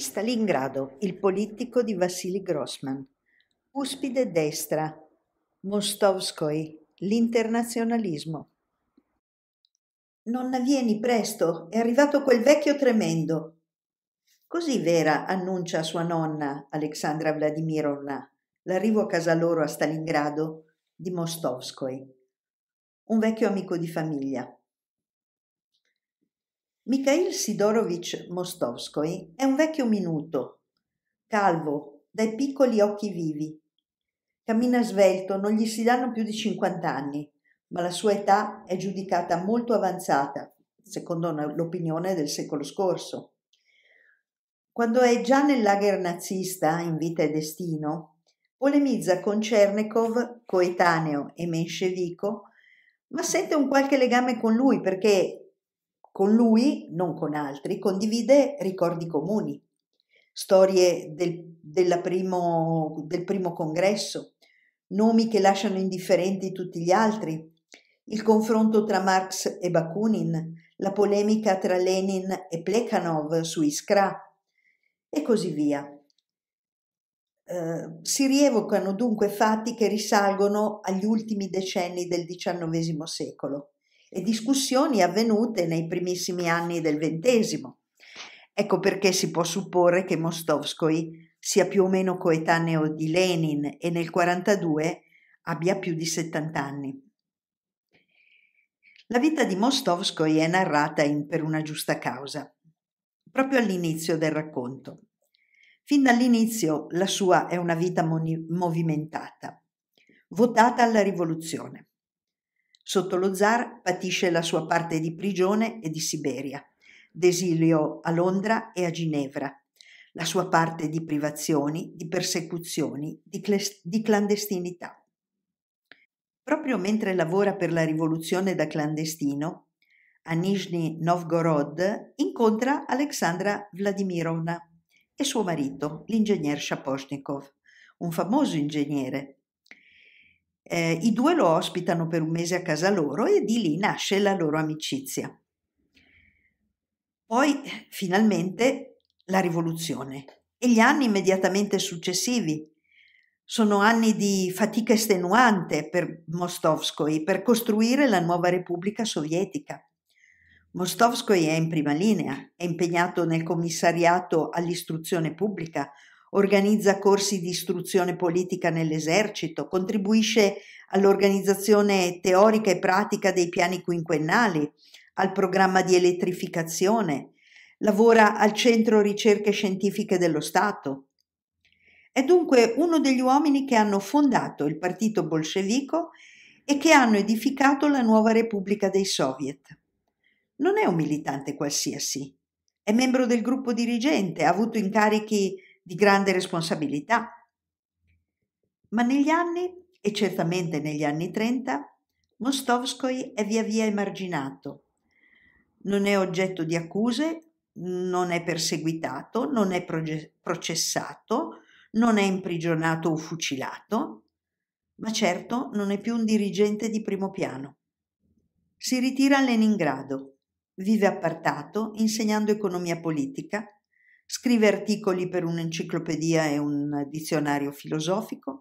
Stalingrado, il politico di Vassili Grossman. Cuspide destra, Mostovskoi, l'internazionalismo. Nonna vieni presto, è arrivato quel vecchio tremendo. Così Vera annuncia a sua nonna, Alexandra Vladimirovna, l'arrivo a casa loro a Stalingrado di Mostovskoi, un vecchio amico di famiglia. Mikhail Sidorovich Mostovskoy è un vecchio minuto, calvo, dai piccoli occhi vivi. Cammina svelto, non gli si danno più di 50 anni, ma la sua età è giudicata molto avanzata, secondo l'opinione del secolo scorso. Quando è già nel lager nazista, in vita e destino, polemizza con Cernekov, coetaneo e menscevico, ma sente un qualche legame con lui perché con lui, non con altri, condivide ricordi comuni, storie del, primo, del primo congresso, nomi che lasciano indifferenti tutti gli altri, il confronto tra Marx e Bakunin, la polemica tra Lenin e Plekhanov su Iskra e così via. Eh, si rievocano dunque fatti che risalgono agli ultimi decenni del XIX secolo e discussioni avvenute nei primissimi anni del XX. Ecco perché si può supporre che Mostovskoi sia più o meno coetaneo di Lenin e nel 1942 abbia più di 70 anni. La vita di Mostovskoi è narrata in Per una giusta causa, proprio all'inizio del racconto. Fin dall'inizio la sua è una vita movimentata, votata alla rivoluzione. Sotto lo zar patisce la sua parte di prigione e di Siberia, d'esilio a Londra e a Ginevra, la sua parte di privazioni, di persecuzioni, di, cl- di clandestinità. Proprio mentre lavora per la rivoluzione da clandestino, a Nizhny Novgorod, incontra Alexandra Vladimirovna e suo marito, l'ingegner Shaposhnikov, un famoso ingegnere eh, I due lo ospitano per un mese a casa loro e di lì nasce la loro amicizia. Poi finalmente la rivoluzione e gli anni immediatamente successivi. Sono anni di fatica estenuante per Mostovskoi per costruire la nuova Repubblica Sovietica. Mostovskoi è in prima linea, è impegnato nel commissariato all'istruzione pubblica, organizza corsi di istruzione politica nell'esercito, contribuisce all'organizzazione teorica e pratica dei piani quinquennali, al programma di elettrificazione, lavora al Centro Ricerche Scientifiche dello Stato. È dunque uno degli uomini che hanno fondato il partito bolscevico e che hanno edificato la nuova Repubblica dei Soviet. Non è un militante qualsiasi, è membro del gruppo dirigente, ha avuto incarichi di grande responsabilità. Ma negli anni, e certamente negli anni 30, Mostovskoi è via via emarginato. Non è oggetto di accuse, non è perseguitato, non è processato, non è imprigionato o fucilato, ma certo non è più un dirigente di primo piano. Si ritira a Leningrado, vive appartato, insegnando economia politica scrive articoli per un'enciclopedia e un dizionario filosofico,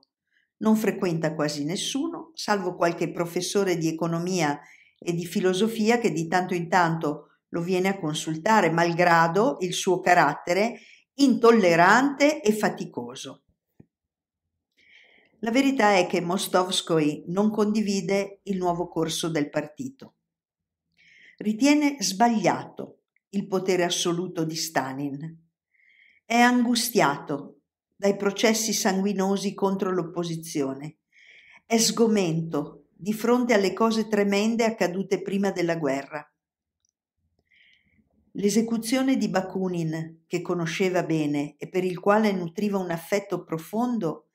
non frequenta quasi nessuno, salvo qualche professore di economia e di filosofia che di tanto in tanto lo viene a consultare, malgrado il suo carattere intollerante e faticoso. La verità è che Mostovskoi non condivide il nuovo corso del partito. Ritiene sbagliato il potere assoluto di Stalin è angustiato dai processi sanguinosi contro l'opposizione. È sgomento di fronte alle cose tremende accadute prima della guerra. L'esecuzione di Bakunin, che conosceva bene e per il quale nutriva un affetto profondo,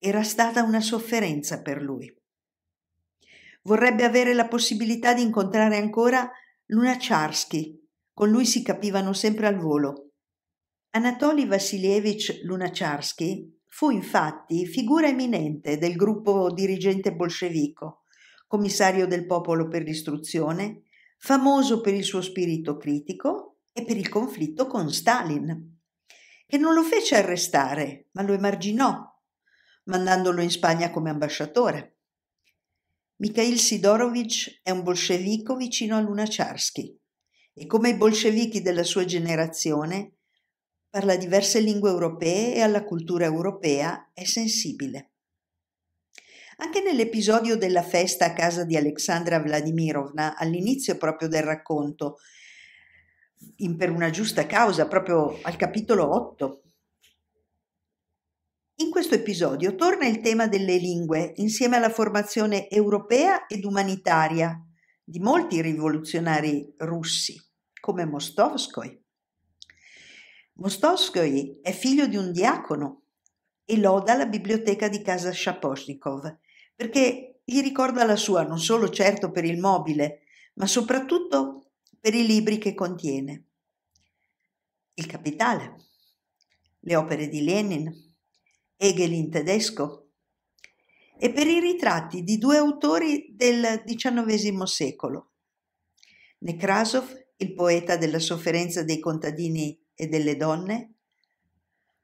era stata una sofferenza per lui. Vorrebbe avere la possibilità di incontrare ancora Lunacharsky, con lui si capivano sempre al volo Anatoly Vasilievich Lunacharsky fu infatti figura eminente del gruppo dirigente bolscevico, commissario del popolo per l'istruzione, famoso per il suo spirito critico e per il conflitto con Stalin, che non lo fece arrestare, ma lo emarginò, mandandolo in Spagna come ambasciatore. Mikhail Sidorovich è un bolscevico vicino a Lunacharsky e come i bolscevichi della sua generazione parla diverse lingue europee e alla cultura europea, è sensibile. Anche nell'episodio della festa a casa di Alexandra Vladimirovna, all'inizio proprio del racconto, per una giusta causa, proprio al capitolo 8. In questo episodio torna il tema delle lingue insieme alla formazione europea ed umanitaria di molti rivoluzionari russi, come Mostovskoi. Mostovskij è figlio di un diacono e loda la biblioteca di casa Shaposhnikov perché gli ricorda la sua non solo certo per il mobile, ma soprattutto per i libri che contiene. Il capitale, le opere di Lenin, Hegel in tedesco e per i ritratti di due autori del XIX secolo. Nekrasov, il poeta della sofferenza dei contadini e delle donne?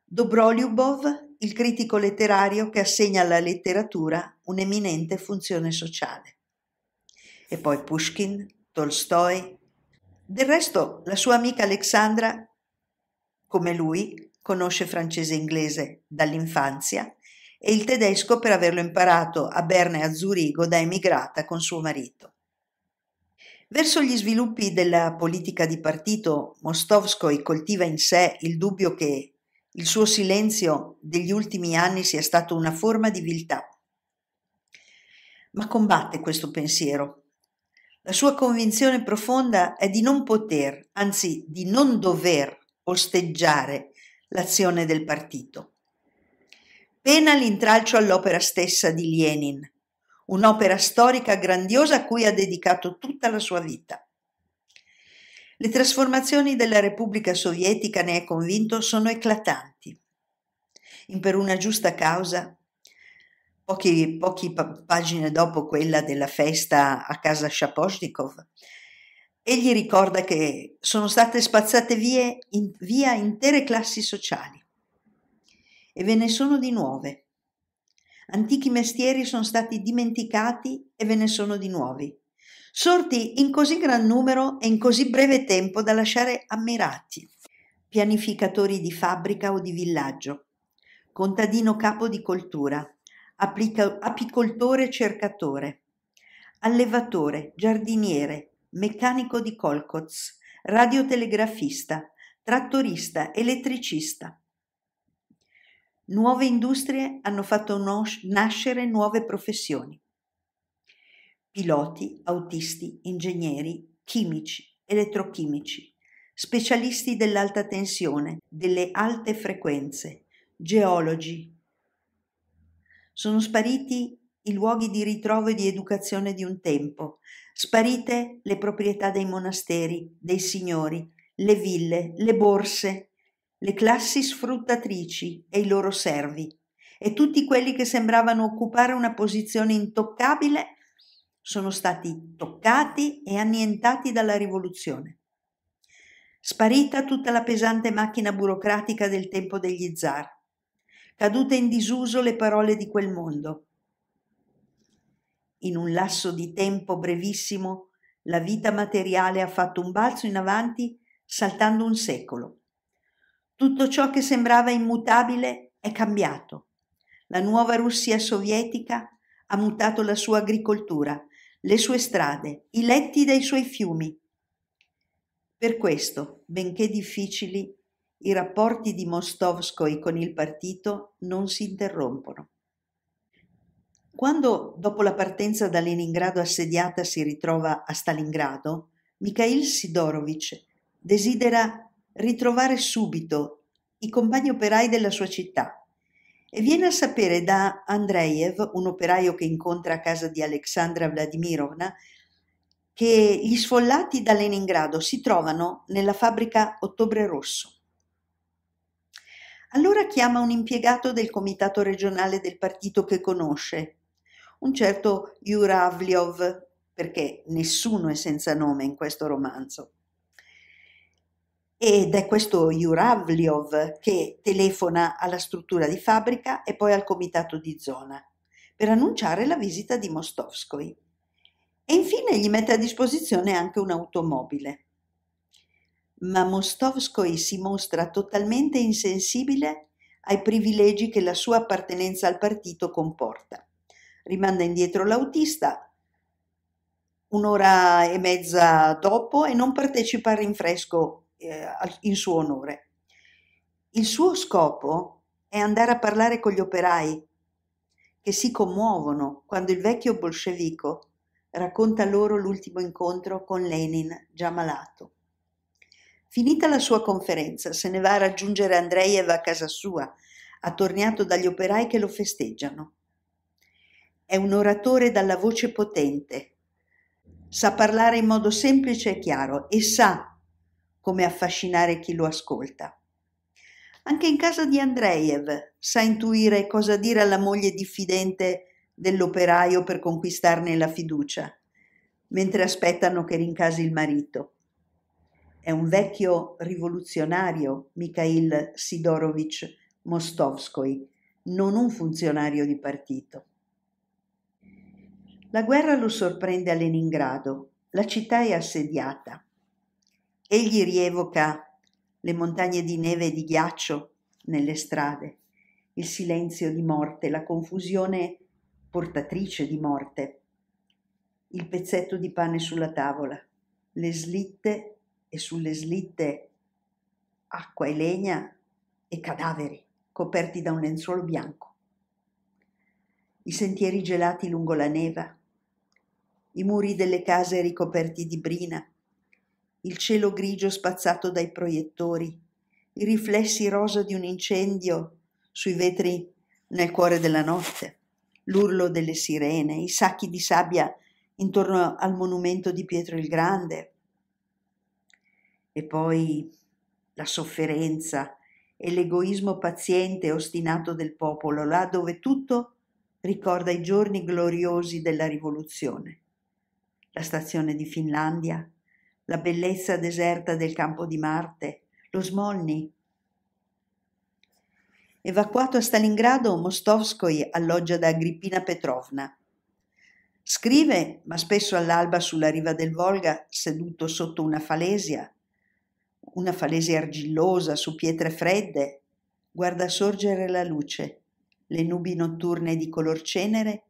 Dobroliubov, il critico letterario che assegna alla letteratura un'eminente funzione sociale. E poi Pushkin, Tolstoi. Del resto, la sua amica Alexandra, come lui, conosce francese e inglese dall'infanzia e il tedesco per averlo imparato a Berna e a Zurigo da emigrata con suo marito. Verso gli sviluppi della politica di partito, Mostovskoi coltiva in sé il dubbio che il suo silenzio degli ultimi anni sia stato una forma di viltà. Ma combatte questo pensiero. La sua convinzione profonda è di non poter, anzi di non dover, osteggiare l'azione del partito. Pena l'intralcio all'opera stessa di Lenin, un'opera storica grandiosa a cui ha dedicato tutta la sua vita. Le trasformazioni della Repubblica Sovietica, ne è convinto, sono eclatanti. In per una giusta causa, poche, poche pagine dopo quella della festa a casa Shaposhnikov, egli ricorda che sono state spazzate via, in, via intere classi sociali. E ve ne sono di nuove antichi mestieri sono stati dimenticati e ve ne sono di nuovi, sorti in così gran numero e in così breve tempo da lasciare ammirati. Pianificatori di fabbrica o di villaggio, contadino capo di coltura, aplica- apicoltore cercatore, allevatore, giardiniere, meccanico di colcoz, radiotelegrafista, trattorista, elettricista, Nuove industrie hanno fatto nascere nuove professioni. Piloti, autisti, ingegneri, chimici, elettrochimici, specialisti dell'alta tensione, delle alte frequenze, geologi. Sono spariti i luoghi di ritrovo e di educazione di un tempo, sparite le proprietà dei monasteri, dei signori, le ville, le borse, le classi sfruttatrici e i loro servi, e tutti quelli che sembravano occupare una posizione intoccabile sono stati toccati e annientati dalla rivoluzione. Sparita tutta la pesante macchina burocratica del tempo degli zar, cadute in disuso le parole di quel mondo. In un lasso di tempo brevissimo, la vita materiale ha fatto un balzo in avanti saltando un secolo. Tutto ciò che sembrava immutabile è cambiato. La nuova Russia sovietica ha mutato la sua agricoltura, le sue strade, i letti dei suoi fiumi. Per questo, benché difficili, i rapporti di Mostovskoi con il partito non si interrompono. Quando, dopo la partenza da Leningrado assediata, si ritrova a Stalingrado, Mikhail Sidorovich desidera ritrovare subito i compagni operai della sua città e viene a sapere da Andreev, un operaio che incontra a casa di Alexandra Vladimirovna, che gli sfollati da Leningrado si trovano nella fabbrica Ottobre Rosso. Allora chiama un impiegato del comitato regionale del partito che conosce, un certo Juravliov, perché nessuno è senza nome in questo romanzo. Ed è questo Juravliov che telefona alla struttura di fabbrica e poi al comitato di zona per annunciare la visita di Mostovskoi. E infine gli mette a disposizione anche un'automobile. Ma Mostovskoi si mostra totalmente insensibile ai privilegi che la sua appartenenza al partito comporta. Rimanda indietro l'autista un'ora e mezza dopo e non partecipa al rinfresco eh, in suo onore. Il suo scopo è andare a parlare con gli operai che si commuovono quando il vecchio bolscevico racconta loro l'ultimo incontro con Lenin già malato. Finita la sua conferenza, se ne va a raggiungere Andreev a casa sua, attorniato dagli operai che lo festeggiano. È un oratore dalla voce potente, sa parlare in modo semplice e chiaro e sa come affascinare chi lo ascolta. Anche in casa di Andreev sa intuire cosa dire alla moglie diffidente dell'operaio per conquistarne la fiducia, mentre aspettano che rincasi il marito. È un vecchio rivoluzionario, Mikhail Sidorovich Mostovskoi, non un funzionario di partito. La guerra lo sorprende a Leningrado. La città è assediata. Egli rievoca le montagne di neve e di ghiaccio nelle strade, il silenzio di morte, la confusione portatrice di morte, il pezzetto di pane sulla tavola, le slitte e sulle slitte acqua e legna e cadaveri coperti da un lenzuolo bianco. I sentieri gelati lungo la neva, i muri delle case ricoperti di brina, il cielo grigio spazzato dai proiettori, i riflessi rosa di un incendio sui vetri nel cuore della notte, l'urlo delle sirene, i sacchi di sabbia intorno al monumento di Pietro il Grande. E poi la sofferenza e l'egoismo paziente e ostinato del popolo, là dove tutto ricorda i giorni gloriosi della rivoluzione. La stazione di Finlandia, la bellezza deserta del campo di Marte, lo Smolny. Evacuato a Stalingrado, Mostovskoi alloggia da Agrippina Petrovna. Scrive, ma spesso all'alba sulla riva del Volga, seduto sotto una falesia, una falesia argillosa su pietre fredde, guarda sorgere la luce, le nubi notturne di color cenere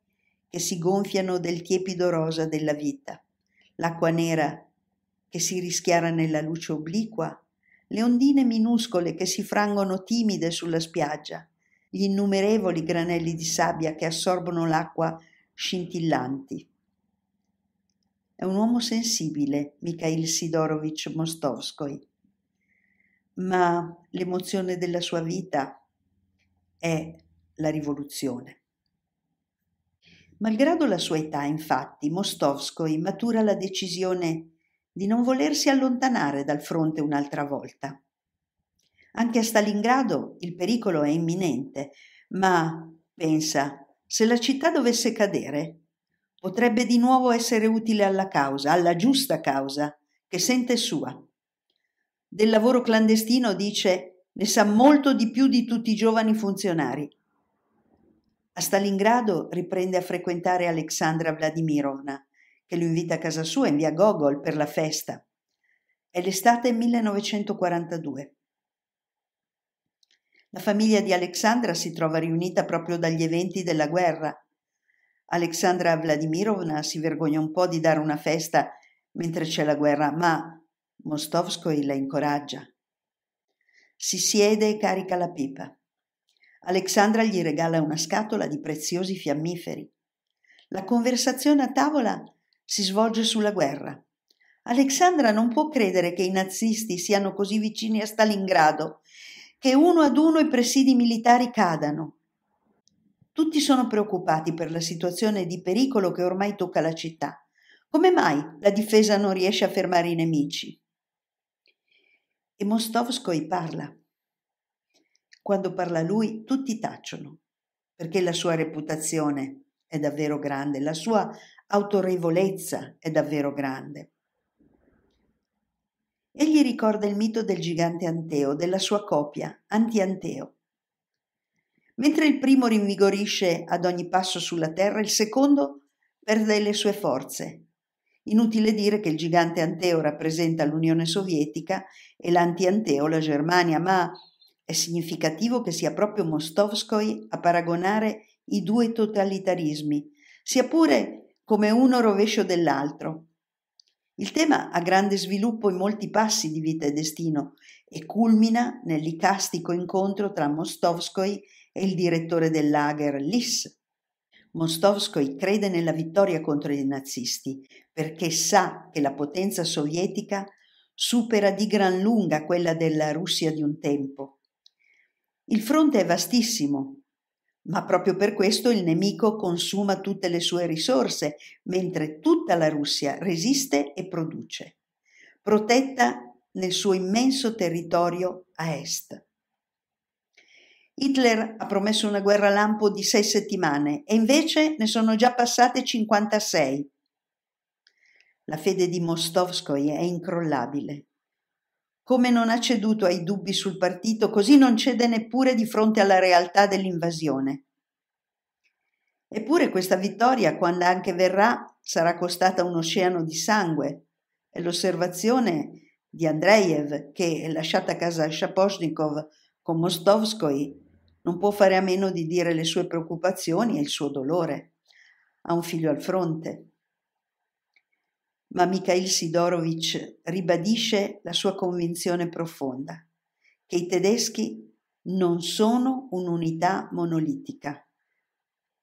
che si gonfiano del tiepido rosa della vita, l'acqua nera che si rischiara nella luce obliqua, le ondine minuscole che si frangono timide sulla spiaggia, gli innumerevoli granelli di sabbia che assorbono l'acqua scintillanti. È un uomo sensibile, Mikhail Sidorovich Mostovskoi, ma l'emozione della sua vita è la rivoluzione. Malgrado la sua età, infatti, Mostovskoi matura la decisione di non volersi allontanare dal fronte un'altra volta. Anche a Stalingrado il pericolo è imminente, ma, pensa, se la città dovesse cadere, potrebbe di nuovo essere utile alla causa, alla giusta causa, che sente sua. Del lavoro clandestino, dice, ne sa molto di più di tutti i giovani funzionari. A Stalingrado riprende a frequentare Alexandra Vladimirovna, che lo invita a casa sua in via Gogol per la festa. È l'estate 1942. La famiglia di Alexandra si trova riunita proprio dagli eventi della guerra. Alexandra Vladimirovna si vergogna un po' di dare una festa mentre c'è la guerra, ma Mostovskoi la incoraggia. Si siede e carica la pipa. Alexandra gli regala una scatola di preziosi fiammiferi. La conversazione a tavola si svolge sulla guerra. Alexandra non può credere che i nazisti siano così vicini a Stalingrado, che uno ad uno i presidi militari cadano. Tutti sono preoccupati per la situazione di pericolo che ormai tocca la città. Come mai la difesa non riesce a fermare i nemici? E Mostovskoi parla. Quando parla lui tutti tacciono, perché la sua reputazione è davvero grande, la sua autorevolezza è davvero grande. Egli ricorda il mito del gigante Anteo, della sua copia, Anti-Anteo. Mentre il primo rinvigorisce ad ogni passo sulla terra, il secondo perde le sue forze. Inutile dire che il gigante Anteo rappresenta l'Unione Sovietica e l'anti-Anteo la Germania, ma è significativo che sia proprio Mostovskoi a paragonare i due totalitarismi, sia pure come uno rovescio dell'altro. Il tema ha grande sviluppo in molti passi di vita e destino e culmina nell'icastico incontro tra Mostovskoi e il direttore del lager Lis. Mostovskoi crede nella vittoria contro i nazisti perché sa che la potenza sovietica supera di gran lunga quella della Russia di un tempo. Il fronte è vastissimo, ma proprio per questo il nemico consuma tutte le sue risorse, mentre tutta la Russia resiste e produce, protetta nel suo immenso territorio a est. Hitler ha promesso una guerra lampo di sei settimane e invece ne sono già passate 56. La fede di Mostovskoye è incrollabile. Come non ha ceduto ai dubbi sul partito, così non cede neppure di fronte alla realtà dell'invasione. Eppure questa vittoria, quando anche verrà, sarà costata un oceano di sangue. È l'osservazione di Andreev che, lasciata a casa Shaposhnikov con Mostovskoy, non può fare a meno di dire le sue preoccupazioni e il suo dolore. Ha un figlio al fronte ma Mikhail Sidorovich ribadisce la sua convinzione profonda che i tedeschi non sono un'unità monolitica.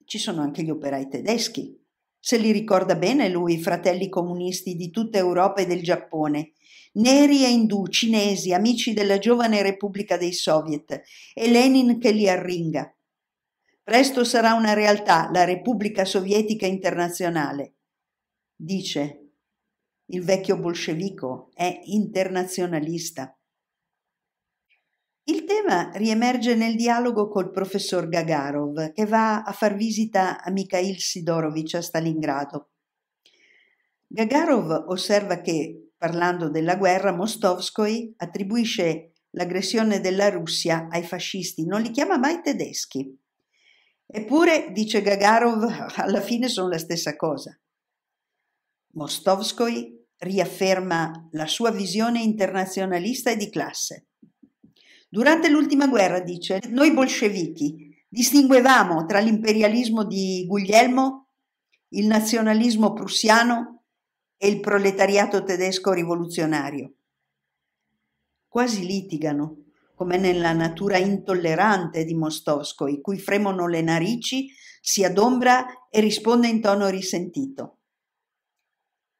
Ci sono anche gli operai tedeschi. Se li ricorda bene lui, fratelli comunisti di tutta Europa e del Giappone, neri e indù, cinesi, amici della giovane Repubblica dei Soviet, e Lenin che li arringa. Presto sarà una realtà la Repubblica Sovietica Internazionale, dice il vecchio bolscevico, è internazionalista. Il tema riemerge nel dialogo col professor Gagarov, che va a far visita a Mikhail Sidorovich a Stalingrado. Gagarov osserva che, parlando della guerra, Mostovskoi attribuisce l'aggressione della Russia ai fascisti, non li chiama mai tedeschi. Eppure, dice Gagarov, alla fine sono la stessa cosa. Mostovskoi riafferma la sua visione internazionalista e di classe. Durante l'ultima guerra, dice, noi bolscevichi distinguevamo tra l'imperialismo di Guglielmo, il nazionalismo prussiano e il proletariato tedesco rivoluzionario. Quasi litigano, come nella natura intollerante di Mostosco, i cui fremono le narici, si adombra e risponde in tono risentito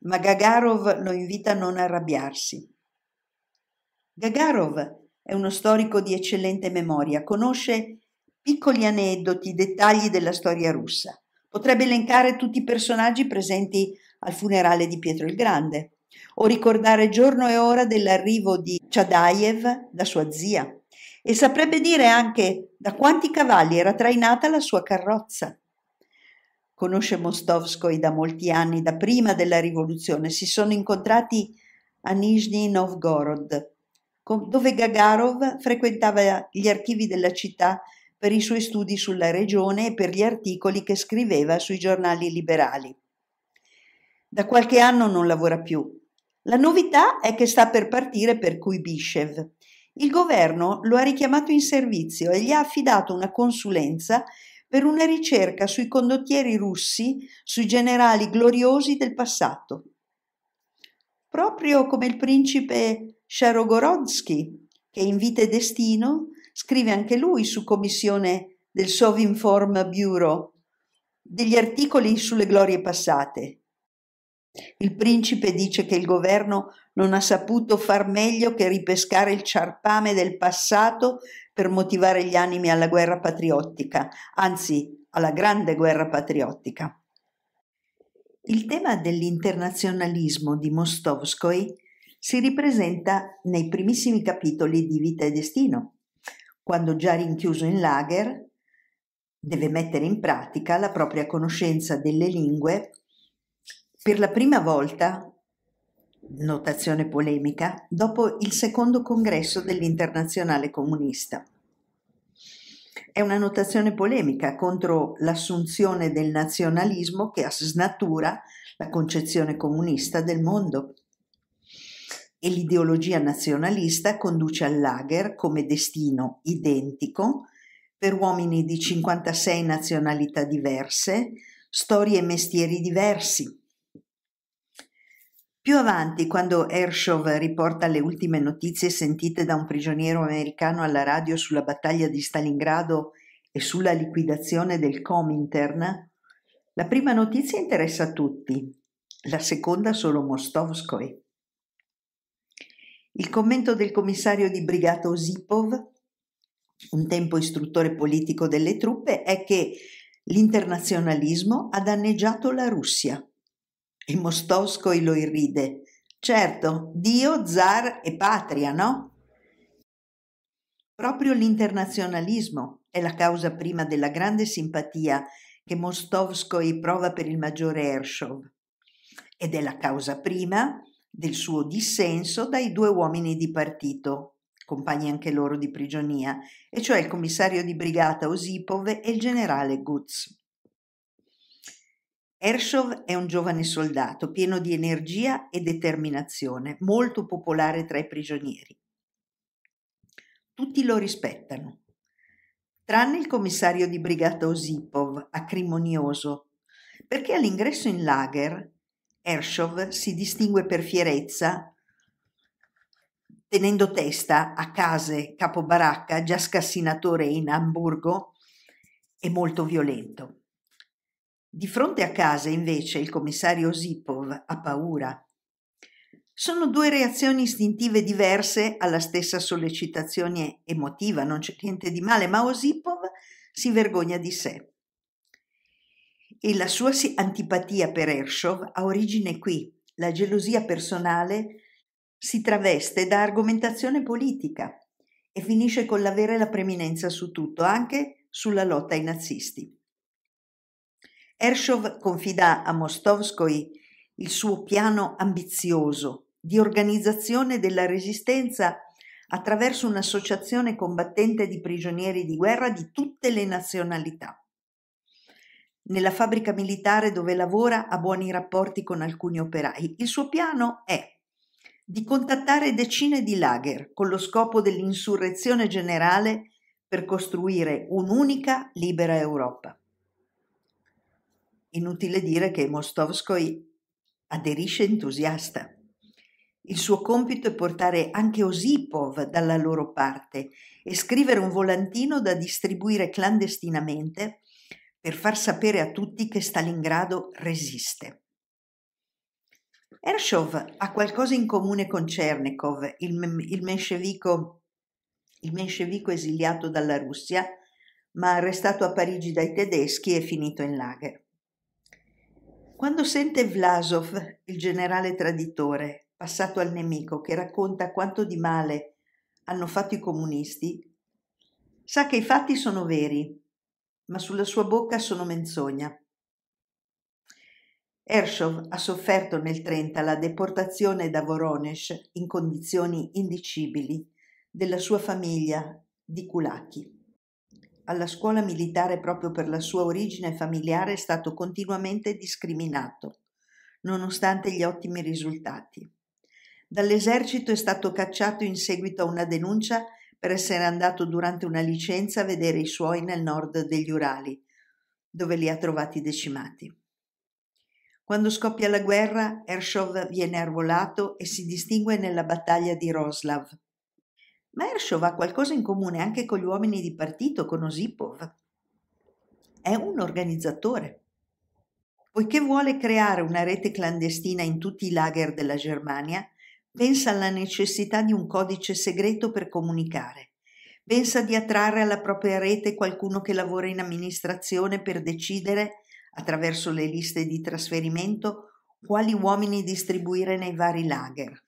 ma Gagarov lo invita a non arrabbiarsi. Gagarov è uno storico di eccellente memoria, conosce piccoli aneddoti, dettagli della storia russa. Potrebbe elencare tutti i personaggi presenti al funerale di Pietro il Grande o ricordare giorno e ora dell'arrivo di Chadaev da sua zia e saprebbe dire anche da quanti cavalli era trainata la sua carrozza. Conosce Mostovskoy da molti anni, da prima della rivoluzione. Si sono incontrati a Nizhny Novgorod, dove Gagarov frequentava gli archivi della città per i suoi studi sulla regione e per gli articoli che scriveva sui giornali liberali. Da qualche anno non lavora più. La novità è che sta per partire per Kuibyshev. Il governo lo ha richiamato in servizio e gli ha affidato una consulenza per una ricerca sui condottieri russi, sui generali gloriosi del passato. Proprio come il principe Sharogorodsky, che in Vita e Destino scrive anche lui su commissione del Sovinform Bureau degli articoli sulle glorie passate. Il principe dice che il governo non ha saputo far meglio che ripescare il ciarpame del passato per motivare gli animi alla guerra patriottica, anzi alla grande guerra patriottica. Il tema dell'internazionalismo di Mostovskoi si ripresenta nei primissimi capitoli di Vita e Destino, quando già rinchiuso in lager deve mettere in pratica la propria conoscenza delle lingue per la prima volta notazione polemica, dopo il secondo congresso dell'Internazionale Comunista. È una notazione polemica contro l'assunzione del nazionalismo che snatura la concezione comunista del mondo. E l'ideologia nazionalista conduce al lager come destino identico per uomini di 56 nazionalità diverse, storie e mestieri diversi, più avanti, quando Ershov riporta le ultime notizie sentite da un prigioniero americano alla radio sulla battaglia di Stalingrado e sulla liquidazione del Comintern, la prima notizia interessa tutti, la seconda solo Mostovskoy. Il commento del commissario di brigata Osipov, un tempo istruttore politico delle truppe, è che l'internazionalismo ha danneggiato la Russia e Mostovskoi lo irride. Certo, Dio, zar e patria, no? Proprio l'internazionalismo è la causa prima della grande simpatia che Mostovskoi prova per il maggiore Ershov ed è la causa prima del suo dissenso dai due uomini di partito, compagni anche loro di prigionia, e cioè il commissario di brigata Osipov e il generale Gutz. Ershov è un giovane soldato pieno di energia e determinazione, molto popolare tra i prigionieri. Tutti lo rispettano, tranne il commissario di brigata Osipov, acrimonioso, perché all'ingresso in lager Ershov si distingue per fierezza, tenendo testa a Case, capobaracca, già scassinatore in Amburgo, e molto violento. Di fronte a casa, invece, il commissario Osipov ha paura. Sono due reazioni istintive diverse alla stessa sollecitazione emotiva, non c'è niente di male, ma Osipov si vergogna di sé. E la sua antipatia per Ershov ha origine qui. La gelosia personale si traveste da argomentazione politica e finisce con l'avere la preminenza su tutto, anche sulla lotta ai nazisti. Ershov confida a Mostovskoi il suo piano ambizioso di organizzazione della resistenza attraverso un'associazione combattente di prigionieri di guerra di tutte le nazionalità. Nella fabbrica militare dove lavora ha buoni rapporti con alcuni operai. Il suo piano è di contattare decine di lager con lo scopo dell'insurrezione generale per costruire un'unica libera Europa. Inutile dire che Mostovskoi aderisce entusiasta. Il suo compito è portare anche Osipov dalla loro parte e scrivere un volantino da distribuire clandestinamente per far sapere a tutti che Stalingrado resiste. Ershov ha qualcosa in comune con Cernikov, il, il, menscevico, il menscevico esiliato dalla Russia, ma arrestato a Parigi dai tedeschi e finito in lager. Quando sente Vlasov, il generale traditore, passato al nemico, che racconta quanto di male hanno fatto i comunisti, sa che i fatti sono veri, ma sulla sua bocca sono menzogna. Ershov ha sofferto nel 30 la deportazione da Voronezh in condizioni indicibili della sua famiglia di Kulaki alla scuola militare proprio per la sua origine familiare è stato continuamente discriminato, nonostante gli ottimi risultati. Dall'esercito è stato cacciato in seguito a una denuncia per essere andato durante una licenza a vedere i suoi nel nord degli Urali, dove li ha trovati decimati. Quando scoppia la guerra, Ershov viene arruolato e si distingue nella battaglia di Roslav, Mershov ha qualcosa in comune anche con gli uomini di partito, con Osipov. È un organizzatore. Poiché vuole creare una rete clandestina in tutti i lager della Germania, pensa alla necessità di un codice segreto per comunicare. Pensa di attrarre alla propria rete qualcuno che lavora in amministrazione per decidere, attraverso le liste di trasferimento, quali uomini distribuire nei vari lager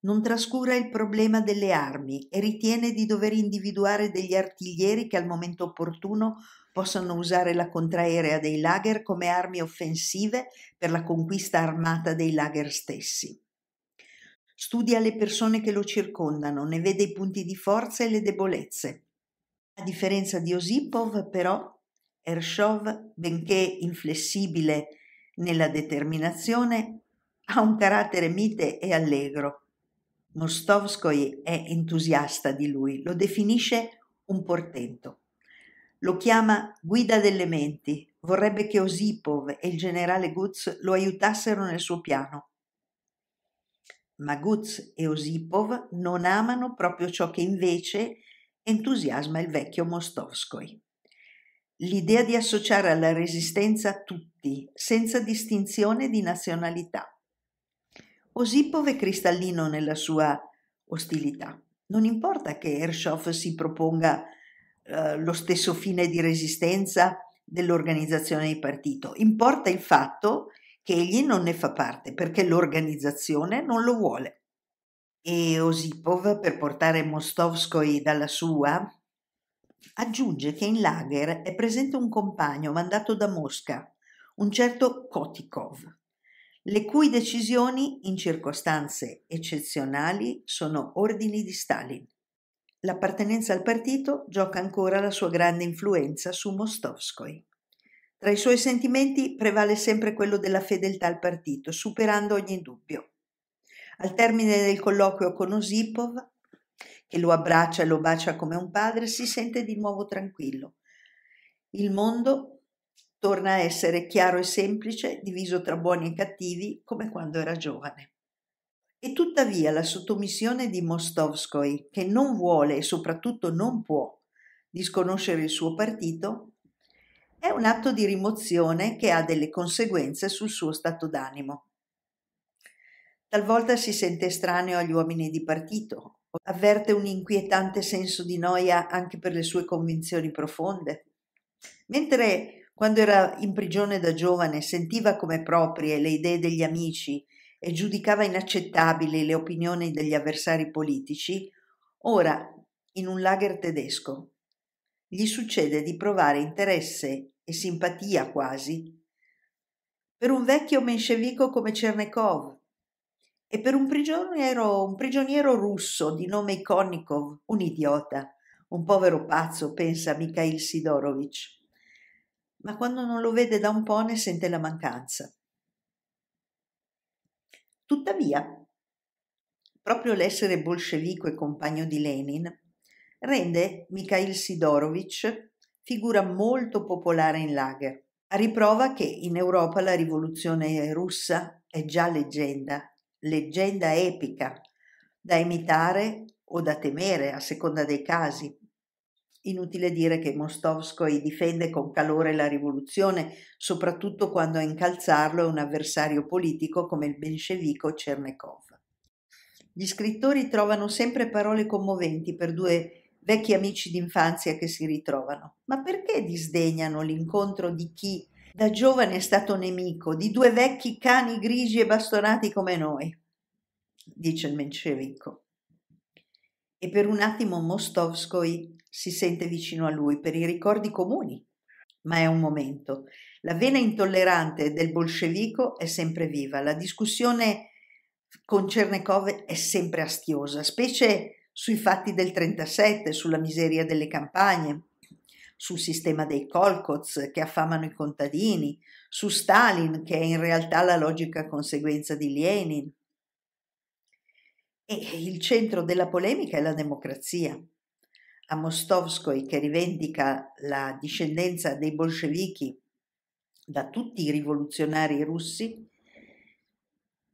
non trascura il problema delle armi e ritiene di dover individuare degli artiglieri che al momento opportuno possano usare la contraerea dei lager come armi offensive per la conquista armata dei lager stessi. Studia le persone che lo circondano, ne vede i punti di forza e le debolezze. A differenza di Osipov, però, Ershov, benché inflessibile nella determinazione, ha un carattere mite e allegro Mostovskoy è entusiasta di lui, lo definisce un portento. Lo chiama guida delle menti, vorrebbe che Osipov e il generale Gutz lo aiutassero nel suo piano. Ma Gutz e Osipov non amano proprio ciò che invece entusiasma il vecchio Mostovskoy. L'idea di associare alla resistenza tutti, senza distinzione di nazionalità. Osipov è cristallino nella sua ostilità. Non importa che Ershov si proponga eh, lo stesso fine di resistenza dell'organizzazione di partito, importa il fatto che egli non ne fa parte perché l'organizzazione non lo vuole. E Osipov, per portare Mostovskoi dalla sua, aggiunge che in lager è presente un compagno mandato da Mosca, un certo Kotikov le cui decisioni in circostanze eccezionali sono ordini di Stalin. L'appartenenza al partito gioca ancora la sua grande influenza su Mostovskoi. Tra i suoi sentimenti prevale sempre quello della fedeltà al partito, superando ogni dubbio. Al termine del colloquio con Osipov, che lo abbraccia e lo bacia come un padre, si sente di nuovo tranquillo. Il mondo torna a essere chiaro e semplice, diviso tra buoni e cattivi, come quando era giovane. E tuttavia la sottomissione di Mostovskoi, che non vuole e soprattutto non può disconoscere il suo partito, è un atto di rimozione che ha delle conseguenze sul suo stato d'animo. Talvolta si sente estraneo agli uomini di partito, avverte un inquietante senso di noia anche per le sue convinzioni profonde, mentre quando era in prigione da giovane sentiva come proprie le idee degli amici e giudicava inaccettabili le opinioni degli avversari politici, ora in un lager tedesco gli succede di provare interesse e simpatia quasi per un vecchio menscevico come Chernekov e per un prigioniero, un prigioniero russo di nome Ikonikov, un idiota, un povero pazzo, pensa Mikhail Sidorovich ma quando non lo vede da un po' ne sente la mancanza. Tuttavia, proprio l'essere bolscevico e compagno di Lenin rende Mikhail Sidorovich figura molto popolare in lager, a riprova che in Europa la rivoluzione russa è già leggenda, leggenda epica, da imitare o da temere a seconda dei casi, Inutile dire che Mostovskoi difende con calore la rivoluzione, soprattutto quando a incalzarlo è un avversario politico come il bolscevico Cernekov. Gli scrittori trovano sempre parole commoventi per due vecchi amici d'infanzia che si ritrovano. Ma perché disdegnano l'incontro di chi da giovane è stato nemico, di due vecchi cani grigi e bastonati come noi? dice il menscevico. E per un attimo Mostovskoi si sente vicino a lui per i ricordi comuni. Ma è un momento. La vena intollerante del bolscevico è sempre viva, la discussione con Cernekov è sempre astiosa, specie sui fatti del 37, sulla miseria delle campagne, sul sistema dei kolkhoz che affamano i contadini, su Stalin che è in realtà la logica conseguenza di Lenin. E il centro della polemica è la democrazia a Mostovskoi che rivendica la discendenza dei bolscevichi da tutti i rivoluzionari russi,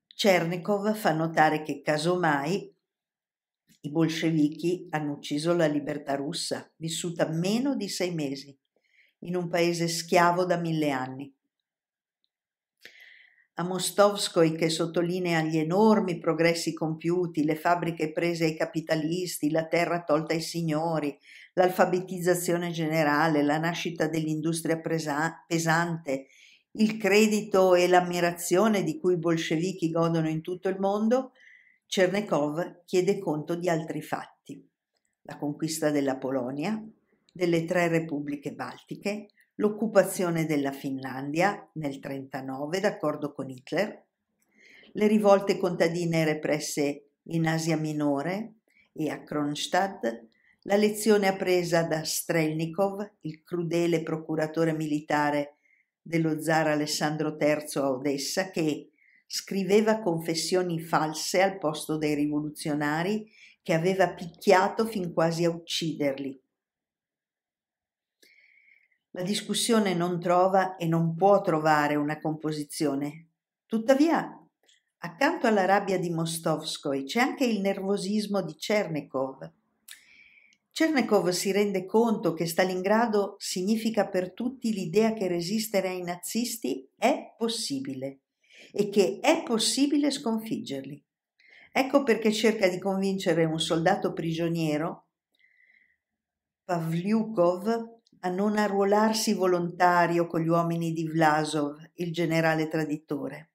Chernikov fa notare che casomai i bolscevichi hanno ucciso la libertà russa, vissuta meno di sei mesi, in un paese schiavo da mille anni a Mostovskoi che sottolinea gli enormi progressi compiuti, le fabbriche prese ai capitalisti, la terra tolta ai signori, l'alfabetizzazione generale, la nascita dell'industria presa- pesante, il credito e l'ammirazione di cui i bolscevichi godono in tutto il mondo, Chernekov chiede conto di altri fatti. La conquista della Polonia, delle tre repubbliche baltiche, l'occupazione della Finlandia nel 1939 d'accordo con Hitler, le rivolte contadine represse in Asia Minore e a Kronstadt, la lezione appresa da Strelnikov, il crudele procuratore militare dello zar Alessandro III a Odessa, che scriveva confessioni false al posto dei rivoluzionari che aveva picchiato fin quasi a ucciderli. La discussione non trova e non può trovare una composizione. Tuttavia, accanto alla rabbia di Mostovskoi c'è anche il nervosismo di Chernekov. Chernekov si rende conto che Stalingrado significa per tutti l'idea che resistere ai nazisti è possibile e che è possibile sconfiggerli. Ecco perché cerca di convincere un soldato prigioniero, Pavliukov, a non arruolarsi volontario con gli uomini di Vlasov, il generale traditore.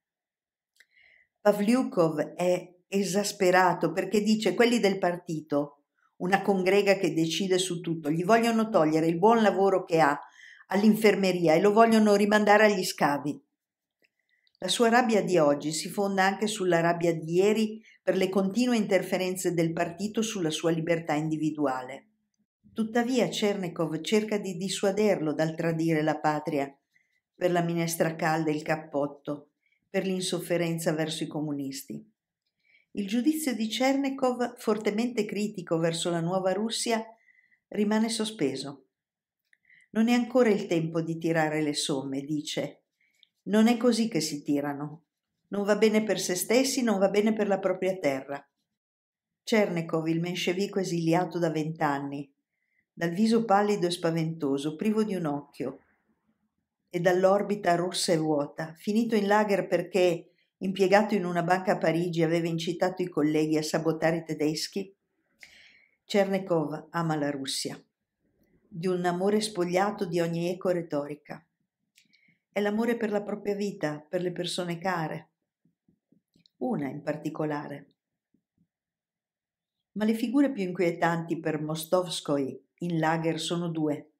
Pavliukov è esasperato perché dice quelli del partito, una congrega che decide su tutto, gli vogliono togliere il buon lavoro che ha all'infermeria e lo vogliono rimandare agli scavi. La sua rabbia di oggi si fonda anche sulla rabbia di ieri per le continue interferenze del partito sulla sua libertà individuale. Tuttavia Cernikov cerca di dissuaderlo dal tradire la patria per la minestra calda e il cappotto, per l'insofferenza verso i comunisti. Il giudizio di Cernikov, fortemente critico verso la nuova Russia, rimane sospeso. Non è ancora il tempo di tirare le somme, dice. Non è così che si tirano. Non va bene per se stessi, non va bene per la propria terra. Cernikov, il menscevico esiliato da vent'anni, dal viso pallido e spaventoso, privo di un occhio, e dall'orbita rossa e vuota, finito in lager perché, impiegato in una banca a Parigi, aveva incitato i colleghi a sabotare i tedeschi? Cernekov ama la Russia, di un amore spogliato di ogni eco retorica. È l'amore per la propria vita, per le persone care. Una in particolare. Ma le figure più inquietanti per Mostovskoi in lager sono due,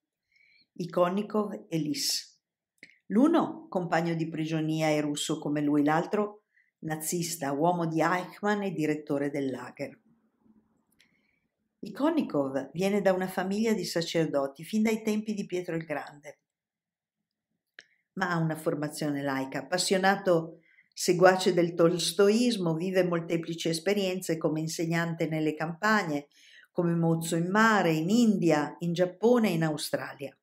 Ikonikov e Lis. L'uno, compagno di prigionia e russo come lui, l'altro, nazista, uomo di Eichmann e direttore del lager. Ikonikov viene da una famiglia di sacerdoti fin dai tempi di Pietro il Grande, ma ha una formazione laica, appassionato seguace del tolstoismo, vive molteplici esperienze come insegnante nelle campagne, come mozzo in mare, in India, in Giappone e in Australia.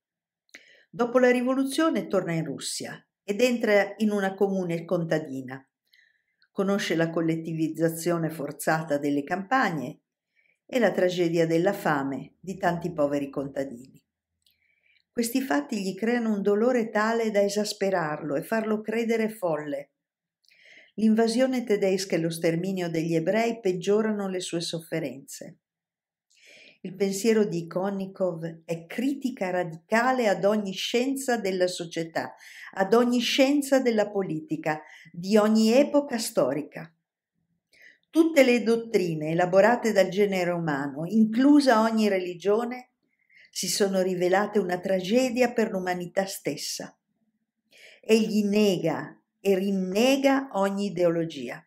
Dopo la rivoluzione torna in Russia ed entra in una comune contadina. Conosce la collettivizzazione forzata delle campagne e la tragedia della fame di tanti poveri contadini. Questi fatti gli creano un dolore tale da esasperarlo e farlo credere folle. L'invasione tedesca e lo sterminio degli ebrei peggiorano le sue sofferenze. Il pensiero di Konnikov è critica radicale ad ogni scienza della società, ad ogni scienza della politica, di ogni epoca storica. Tutte le dottrine elaborate dal genere umano, inclusa ogni religione, si sono rivelate una tragedia per l'umanità stessa. Egli nega e rinnega ogni ideologia.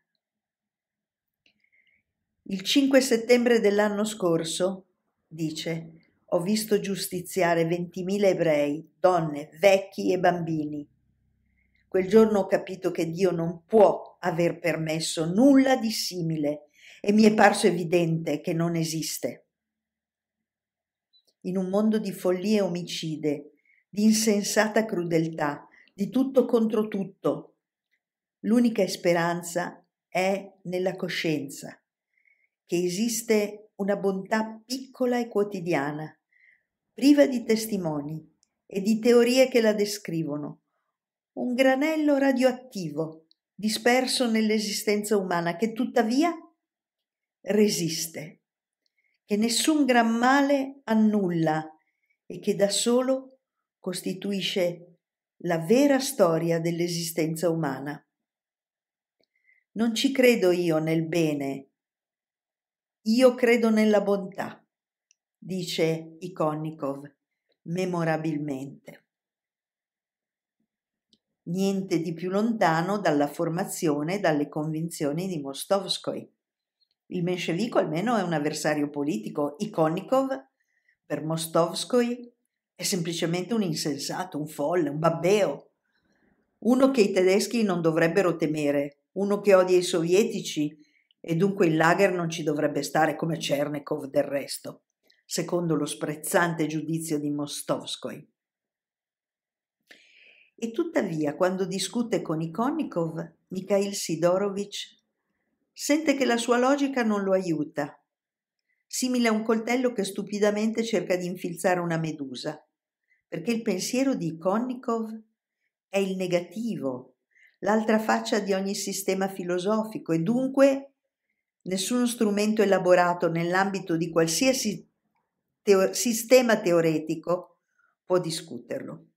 Il 5 settembre dell'anno scorso dice, ho visto giustiziare 20.000 ebrei, donne, vecchi e bambini. Quel giorno ho capito che Dio non può aver permesso nulla di simile e mi è parso evidente che non esiste. In un mondo di follie omicide, di insensata crudeltà, di tutto contro tutto, l'unica speranza è nella coscienza, che esiste una bontà piccola e quotidiana, priva di testimoni e di teorie che la descrivono, un granello radioattivo disperso nell'esistenza umana che tuttavia resiste, che nessun gran male annulla e che da solo costituisce la vera storia dell'esistenza umana. Non ci credo io nel bene io credo nella bontà, dice Ikonnikov memorabilmente. Niente di più lontano dalla formazione e dalle convinzioni di Mostovskoi. Il menscevico almeno è un avversario politico, Ikonnikov per Mostovskoi è semplicemente un insensato, un folle, un babbeo, uno che i tedeschi non dovrebbero temere, uno che odia i sovietici e dunque il lager non ci dovrebbe stare come Cernekov del resto, secondo lo sprezzante giudizio di Mostovskoi. E tuttavia, quando discute con Ikonnikov, Mikhail Sidorovich sente che la sua logica non lo aiuta, simile a un coltello che stupidamente cerca di infilzare una medusa, perché il pensiero di Ikonnikov è il negativo, l'altra faccia di ogni sistema filosofico e dunque Nessuno strumento elaborato nell'ambito di qualsiasi teo- sistema teoretico può discuterlo.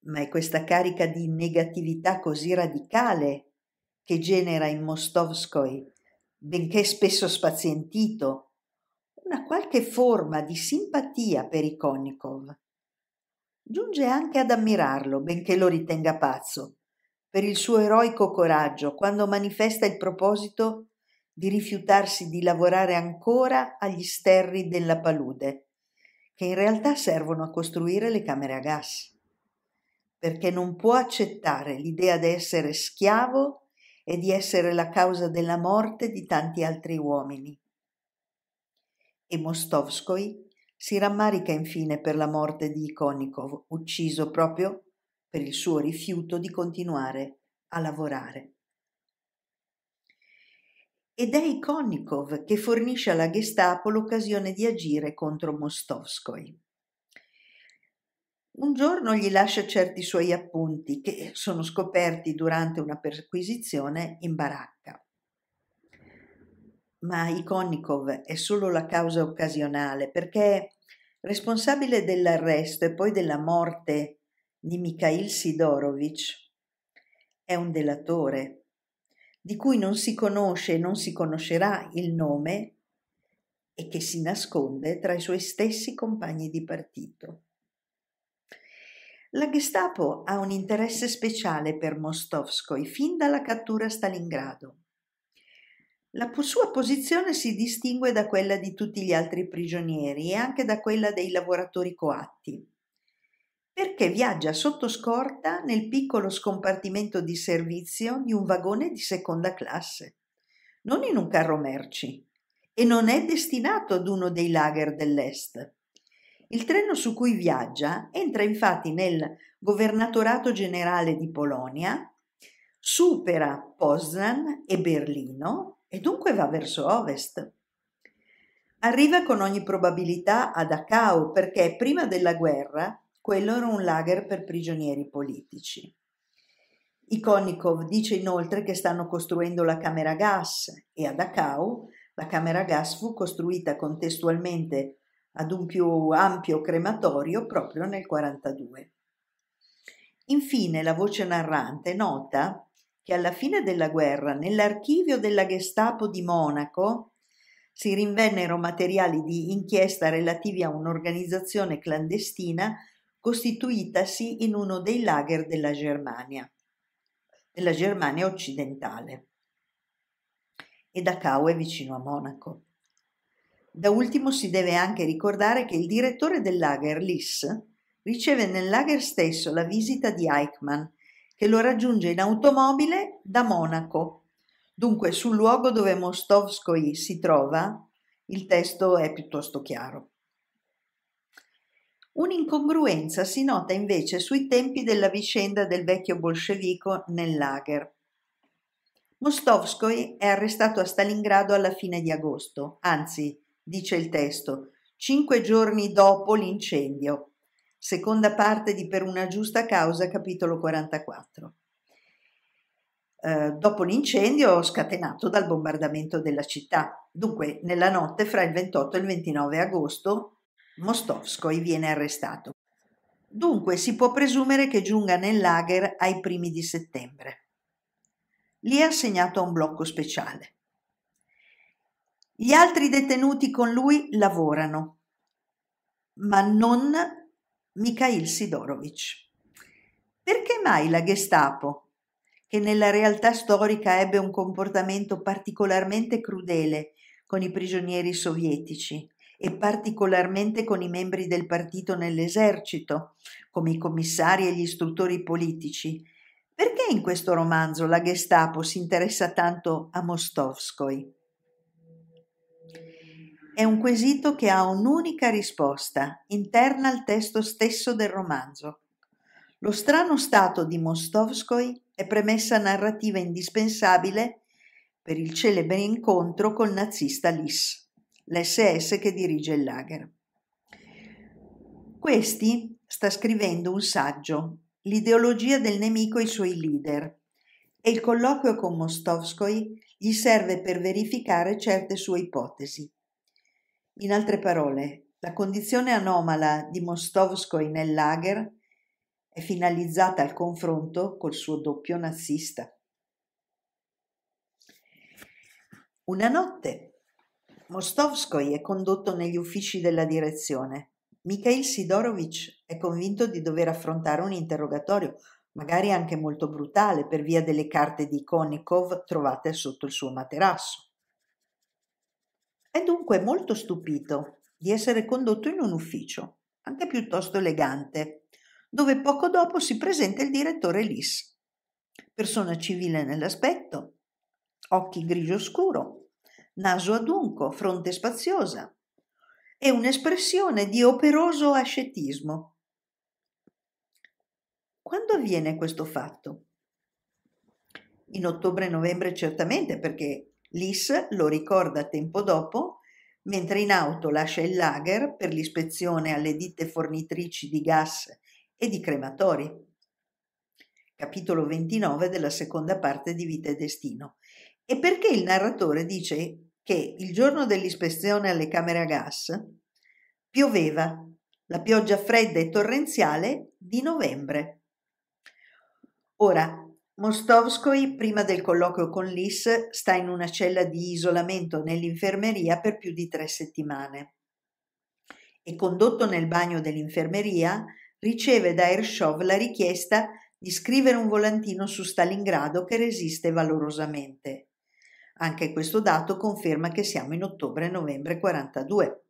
Ma è questa carica di negatività così radicale che genera in Mostovskoi, benché spesso spazientito, una qualche forma di simpatia per Ikonikov. Giunge anche ad ammirarlo, benché lo ritenga pazzo per il suo eroico coraggio quando manifesta il proposito di rifiutarsi di lavorare ancora agli sterri della palude, che in realtà servono a costruire le camere a gas, perché non può accettare l'idea di essere schiavo e di essere la causa della morte di tanti altri uomini. E Mostovskoi si rammarica infine per la morte di Ikonikov, ucciso proprio per il suo rifiuto di continuare a lavorare. Ed è Ikonnikov che fornisce alla Gestapo l'occasione di agire contro Mostovskoi. Un giorno gli lascia certi suoi appunti che sono scoperti durante una perquisizione in baracca. Ma Ikonnikov è solo la causa occasionale perché responsabile dell'arresto e poi della morte di Mikhail Sidorovich. È un delatore, di cui non si conosce e non si conoscerà il nome e che si nasconde tra i suoi stessi compagni di partito. La Gestapo ha un interesse speciale per Mostovskoi fin dalla cattura a Stalingrado. La sua posizione si distingue da quella di tutti gli altri prigionieri e anche da quella dei lavoratori coatti perché viaggia sotto scorta nel piccolo scompartimento di servizio di un vagone di seconda classe, non in un carro merci, e non è destinato ad uno dei lager dell'Est. Il treno su cui viaggia entra infatti nel Governatorato Generale di Polonia, supera Poznan e Berlino e dunque va verso ovest. Arriva con ogni probabilità a Dachau perché prima della guerra quello era un lager per prigionieri politici. Ikonikov dice inoltre che stanno costruendo la camera gas e a Dachau la camera gas fu costruita contestualmente ad un più ampio crematorio proprio nel 1942. Infine la voce narrante nota che alla fine della guerra nell'archivio della Gestapo di Monaco si rinvennero materiali di inchiesta relativi a un'organizzazione clandestina costituitasi in uno dei lager della Germania, della Germania occidentale, e Dachau è vicino a Monaco. Da ultimo si deve anche ricordare che il direttore del lager, Liss, riceve nel lager stesso la visita di Eichmann, che lo raggiunge in automobile da Monaco. Dunque, sul luogo dove Mostovskoi si trova, il testo è piuttosto chiaro. Un'incongruenza si nota invece sui tempi della vicenda del vecchio bolscevico nel lager. Mostovskoi è arrestato a Stalingrado alla fine di agosto, anzi, dice il testo, cinque giorni dopo l'incendio. Seconda parte di Per una giusta causa, capitolo 44. Eh, dopo l'incendio scatenato dal bombardamento della città. Dunque, nella notte fra il 28 e il 29 agosto, Mostovskoi viene arrestato. Dunque si può presumere che giunga nel lager ai primi di settembre. Lì è assegnato a un blocco speciale. Gli altri detenuti con lui lavorano, ma non Mikhail Sidorovic. Perché mai la Gestapo, che nella realtà storica ebbe un comportamento particolarmente crudele con i prigionieri sovietici, e particolarmente con i membri del partito nell'esercito, come i commissari e gli istruttori politici. Perché in questo romanzo la Gestapo si interessa tanto a Mostovskoi? È un quesito che ha un'unica risposta, interna al testo stesso del romanzo. Lo strano stato di Mostovskoi è premessa narrativa indispensabile per il celebre incontro col nazista Liss l'SS che dirige il lager. Questi sta scrivendo un saggio, L'ideologia del nemico e i suoi leader, e il colloquio con Mostovskoi gli serve per verificare certe sue ipotesi. In altre parole, la condizione anomala di Mostovskoi nel lager è finalizzata al confronto col suo doppio nazista. Una notte Mostovskoy è condotto negli uffici della direzione. Mikhail Sidorovich è convinto di dover affrontare un interrogatorio, magari anche molto brutale, per via delle carte di Konikov trovate sotto il suo materasso. È dunque molto stupito di essere condotto in un ufficio, anche piuttosto elegante, dove poco dopo si presenta il direttore Liss. Persona civile nell'aspetto, occhi grigio scuro, naso adunco, fronte spaziosa. È un'espressione di operoso ascetismo. Quando avviene questo fatto? In ottobre-novembre certamente, perché Lis lo ricorda tempo dopo, mentre in auto lascia il lager per l'ispezione alle ditte fornitrici di gas e di crematori. Capitolo 29 della seconda parte di Vita e Destino. E perché il narratore dice che il giorno dell'ispezione alle camere a gas pioveva, la pioggia fredda e torrenziale di novembre. Ora, Mostovskoi, prima del colloquio con Lis, sta in una cella di isolamento nell'infermeria per più di tre settimane. E condotto nel bagno dell'infermeria, riceve da Ershov la richiesta di scrivere un volantino su Stalingrado che resiste valorosamente. Anche questo dato conferma che siamo in ottobre-novembre 42.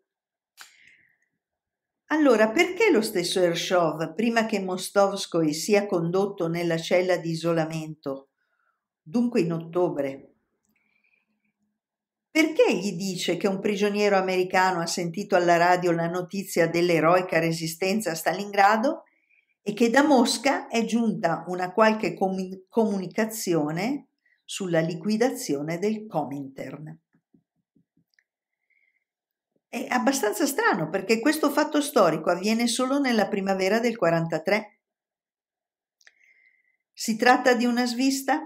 Allora, perché lo stesso Ershov, prima che Mostovskoi sia condotto nella cella di isolamento, dunque in ottobre, perché gli dice che un prigioniero americano ha sentito alla radio la notizia dell'eroica resistenza a Stalingrado e che da Mosca è giunta una qualche com- comunicazione sulla liquidazione del Comintern. È abbastanza strano perché questo fatto storico avviene solo nella primavera del 43. Si tratta di una svista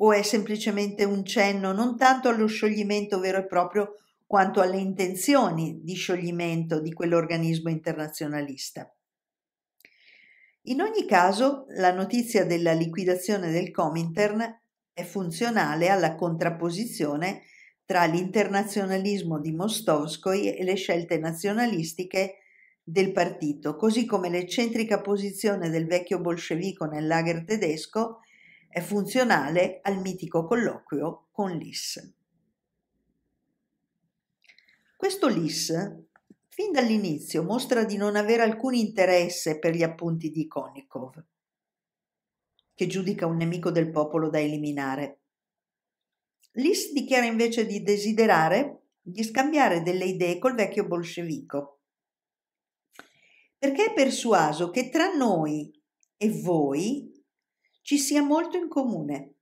o è semplicemente un cenno non tanto allo scioglimento vero e proprio quanto alle intenzioni di scioglimento di quell'organismo internazionalista? In ogni caso, la notizia della liquidazione del Comintern è funzionale alla contrapposizione tra l'internazionalismo di Mostovskoi e le scelte nazionalistiche del partito, così come l'eccentrica posizione del vecchio bolscevico nel lager tedesco è funzionale al mitico colloquio con Liss. Questo Liss, fin dall'inizio, mostra di non avere alcun interesse per gli appunti di Konikov che giudica un nemico del popolo da eliminare. Lis dichiara invece di desiderare di scambiare delle idee col vecchio bolscevico, perché è persuaso che tra noi e voi ci sia molto in comune.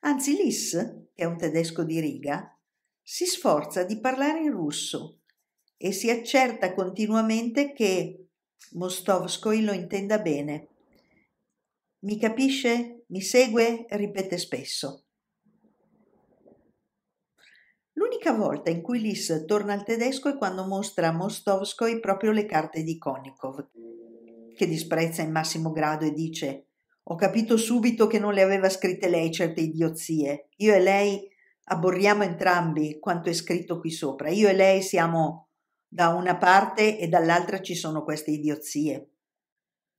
Anzi, Lis, che è un tedesco di riga, si sforza di parlare in russo e si accerta continuamente che Mostovskoi lo intenda bene. Mi capisce? Mi segue? ripete spesso. L'unica volta in cui Lis torna al tedesco è quando mostra a Mostovskoi proprio le carte di Konikov, che disprezza in massimo grado e dice «Ho capito subito che non le aveva scritte lei certe idiozie. Io e lei aborriamo entrambi quanto è scritto qui sopra. Io e lei siamo da una parte e dall'altra ci sono queste idiozie».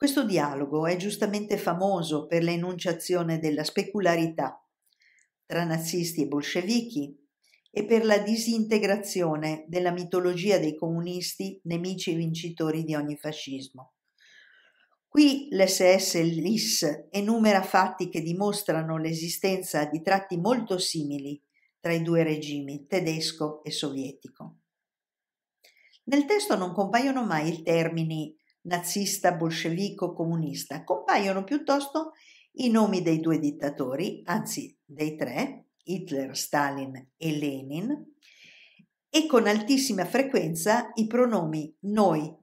Questo dialogo è giustamente famoso per l'enunciazione della specularità tra nazisti e bolscevichi e per la disintegrazione della mitologia dei comunisti nemici e vincitori di ogni fascismo. Qui l'SS LIS enumera fatti che dimostrano l'esistenza di tratti molto simili tra i due regimi, tedesco e sovietico. Nel testo non compaiono mai i termini nazista, bolscevico, comunista, compaiono piuttosto i nomi dei due dittatori, anzi dei tre, Hitler, Stalin e Lenin, e con altissima frequenza i pronomi noi,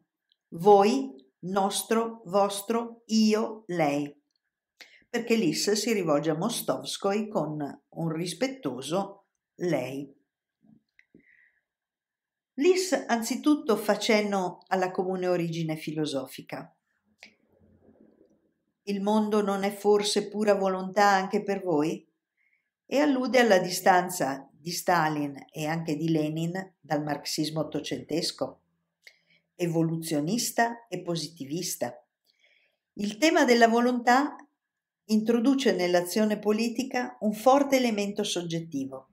voi, nostro, vostro, io, lei, perché l'IS si rivolge a Mostovskoi con un rispettoso lei. Lis anzitutto fa cenno alla comune origine filosofica. Il mondo non è forse pura volontà anche per voi? E allude alla distanza di Stalin e anche di Lenin dal marxismo ottocentesco, evoluzionista e positivista. Il tema della volontà introduce nell'azione politica un forte elemento soggettivo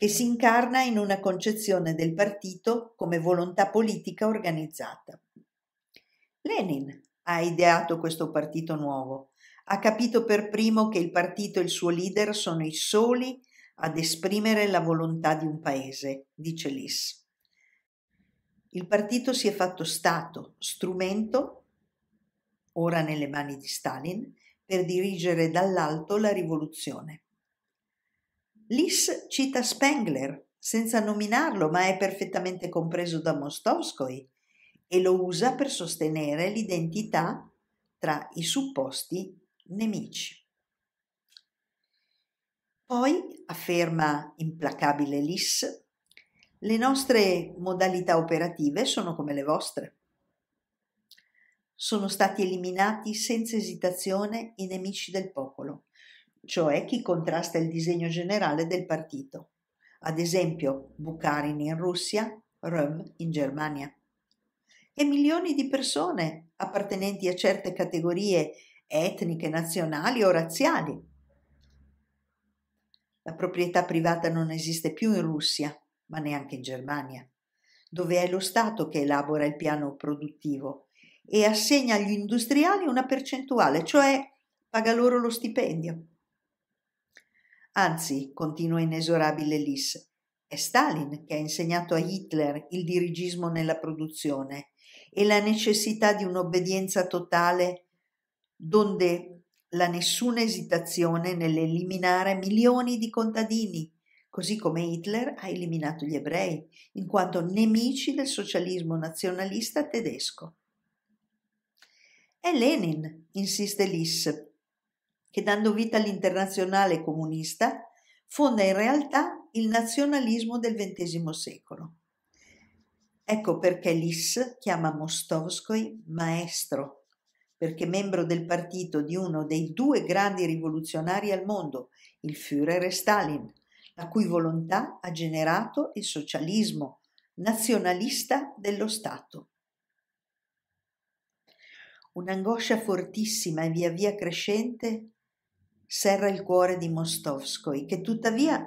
che si incarna in una concezione del partito come volontà politica organizzata. Lenin ha ideato questo partito nuovo, ha capito per primo che il partito e il suo leader sono i soli ad esprimere la volontà di un paese, dice Liss. Il partito si è fatto Stato, strumento, ora nelle mani di Stalin, per dirigere dall'alto la rivoluzione. Liss cita Spengler senza nominarlo, ma è perfettamente compreso da Mostovskoi e lo usa per sostenere l'identità tra i supposti nemici. Poi, afferma implacabile Liss, le nostre modalità operative sono come le vostre. Sono stati eliminati senza esitazione i nemici del popolo cioè chi contrasta il disegno generale del partito, ad esempio Bukharin in Russia, Röhm in Germania. E milioni di persone appartenenti a certe categorie etniche, nazionali o razziali. La proprietà privata non esiste più in Russia, ma neanche in Germania, dove è lo Stato che elabora il piano produttivo e assegna agli industriali una percentuale, cioè paga loro lo stipendio. Anzi, continua inesorabile Liss, è Stalin che ha insegnato a Hitler il dirigismo nella produzione e la necessità di un'obbedienza totale donde la nessuna esitazione nell'eliminare milioni di contadini, così come Hitler ha eliminato gli ebrei, in quanto nemici del socialismo nazionalista tedesco. È Lenin, insiste Liss, che dando vita all'internazionale comunista, fonda in realtà il nazionalismo del XX secolo. Ecco perché Liss chiama Mostovskoi maestro, perché membro del partito di uno dei due grandi rivoluzionari al mondo, il Führer e Stalin, la cui volontà ha generato il socialismo nazionalista dello Stato. Un'angoscia fortissima e via via crescente serra il cuore di Mostovskoi, che tuttavia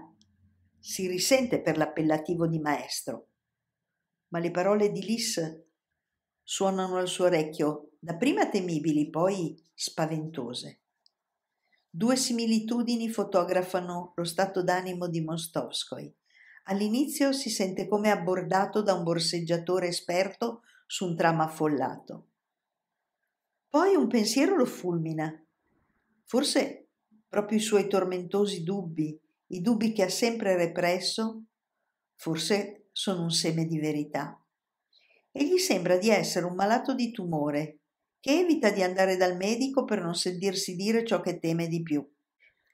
si risente per l'appellativo di maestro. Ma le parole di Lis suonano al suo orecchio, dapprima temibili, poi spaventose. Due similitudini fotografano lo stato d'animo di Mostovskoi. All'inizio si sente come abbordato da un borseggiatore esperto su un tram affollato. Poi un pensiero lo fulmina. Forse proprio i suoi tormentosi dubbi, i dubbi che ha sempre represso, forse sono un seme di verità. E gli sembra di essere un malato di tumore, che evita di andare dal medico per non sentirsi dire ciò che teme di più.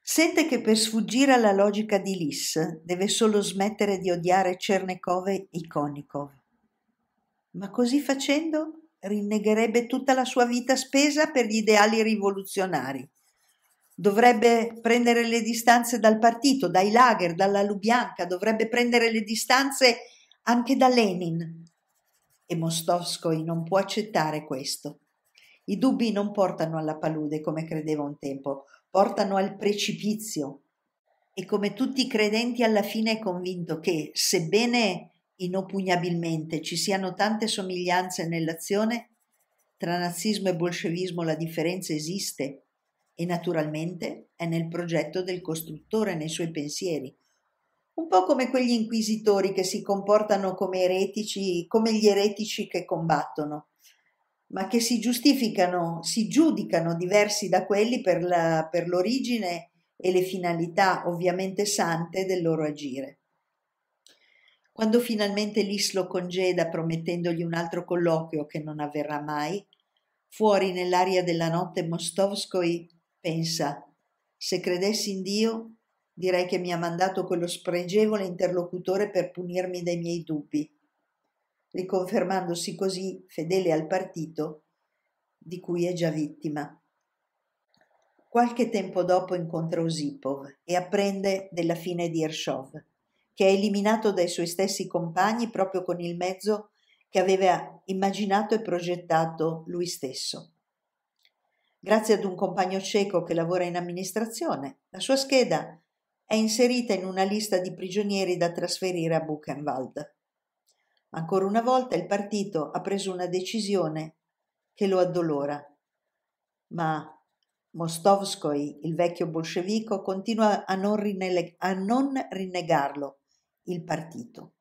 Sente che per sfuggire alla logica di Liss deve solo smettere di odiare Cernikov e Ikonikov. Ma così facendo rinnegherebbe tutta la sua vita spesa per gli ideali rivoluzionari dovrebbe prendere le distanze dal partito, dai lager, dalla Lubianca, dovrebbe prendere le distanze anche da Lenin. E Mostovskoi non può accettare questo. I dubbi non portano alla palude come credeva un tempo, portano al precipizio. E come tutti i credenti alla fine è convinto che, sebbene inopugnabilmente ci siano tante somiglianze nell'azione, tra nazismo e bolscevismo la differenza esiste e naturalmente è nel progetto del costruttore, nei suoi pensieri. Un po' come quegli inquisitori che si comportano come eretici, come gli eretici che combattono, ma che si giustificano, si giudicano diversi da quelli per, la, per l'origine e le finalità ovviamente sante del loro agire. Quando finalmente Lis lo congeda promettendogli un altro colloquio che non avverrà mai, fuori nell'aria della notte Mostovskoi Pensa, se credessi in Dio, direi che mi ha mandato quello spregevole interlocutore per punirmi dei miei dubbi, riconfermandosi così fedele al partito di cui è già vittima. Qualche tempo dopo incontra Osipov e apprende della fine di Ershov, che è eliminato dai suoi stessi compagni proprio con il mezzo che aveva immaginato e progettato lui stesso grazie ad un compagno cieco che lavora in amministrazione. La sua scheda è inserita in una lista di prigionieri da trasferire a Buchenwald. Ancora una volta il partito ha preso una decisione che lo addolora, ma Mostovskoi, il vecchio bolscevico, continua a non, rinne- a non rinnegarlo, il partito.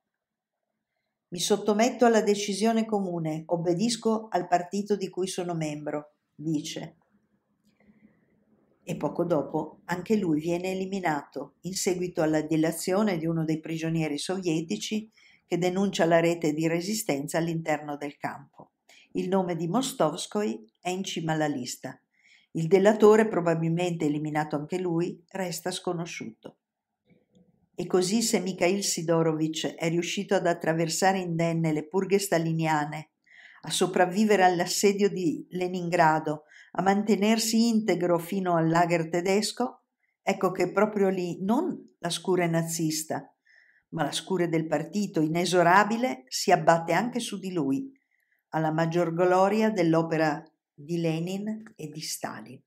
Mi sottometto alla decisione comune, obbedisco al partito di cui sono membro, dice e poco dopo anche lui viene eliminato in seguito alla delazione di uno dei prigionieri sovietici che denuncia la rete di resistenza all'interno del campo. Il nome di Mostovskoi è in cima alla lista. Il delatore, probabilmente eliminato anche lui, resta sconosciuto. E così se Mikhail Sidorovich è riuscito ad attraversare indenne le purghe staliniane, a sopravvivere all'assedio di Leningrado a mantenersi integro fino al lager tedesco, ecco che proprio lì non la scure nazista, ma la scure del partito inesorabile si abbatte anche su di lui, alla maggior gloria dell'opera di Lenin e di Stalin.